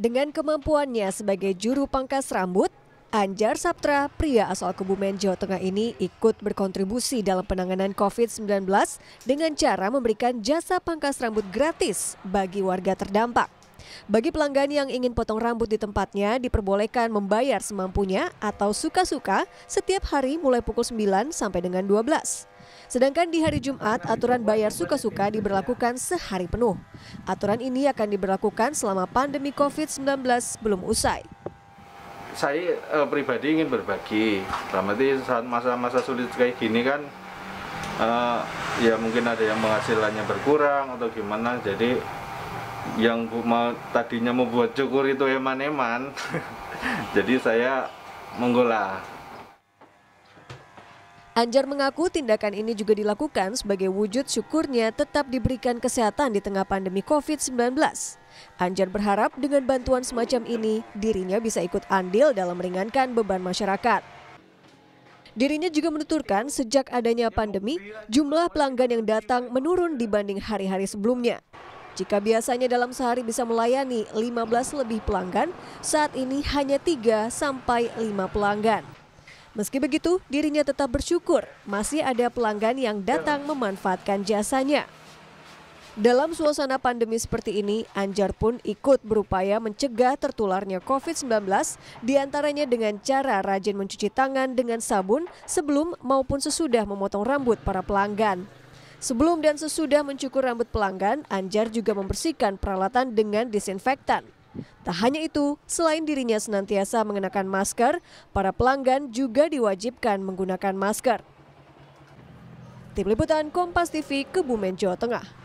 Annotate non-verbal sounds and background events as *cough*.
Dengan kemampuannya sebagai juru pangkas rambut, Anjar Saptra, pria asal Kebumen, Jawa Tengah ini ikut berkontribusi dalam penanganan COVID-19 dengan cara memberikan jasa pangkas rambut gratis bagi warga terdampak. Bagi pelanggan yang ingin potong rambut di tempatnya diperbolehkan membayar semampunya atau suka-suka setiap hari mulai pukul 9 sampai dengan 12. Sedangkan di hari Jumat, aturan bayar suka-suka diberlakukan sehari penuh. Aturan ini akan diberlakukan selama pandemi COVID-19 belum usai. Saya eh, pribadi ingin berbagi, berarti saat masa-masa sulit kayak gini kan eh, ya mungkin ada yang penghasilannya berkurang atau gimana jadi yang mau tadinya membuat cukur itu eman-eman *laughs* jadi saya menggolah Anjar mengaku tindakan ini juga dilakukan sebagai wujud syukurnya tetap diberikan kesehatan di tengah pandemi COVID-19. Anjar berharap dengan bantuan semacam ini, dirinya bisa ikut andil dalam meringankan beban masyarakat. Dirinya juga menuturkan sejak adanya pandemi, jumlah pelanggan yang datang menurun dibanding hari-hari sebelumnya. Jika biasanya dalam sehari bisa melayani 15 lebih pelanggan, saat ini hanya 3 sampai 5 pelanggan. Meski begitu, dirinya tetap bersyukur masih ada pelanggan yang datang memanfaatkan jasanya. Dalam suasana pandemi seperti ini, Anjar pun ikut berupaya mencegah tertularnya COVID-19, diantaranya dengan cara rajin mencuci tangan dengan sabun sebelum maupun sesudah memotong rambut para pelanggan. Sebelum dan sesudah mencukur rambut pelanggan, Anjar juga membersihkan peralatan dengan disinfektan. Tak hanya itu, selain dirinya senantiasa mengenakan masker, para pelanggan juga diwajibkan menggunakan masker. Tim Liputan Kompas TV Kebumen, Jawa Tengah.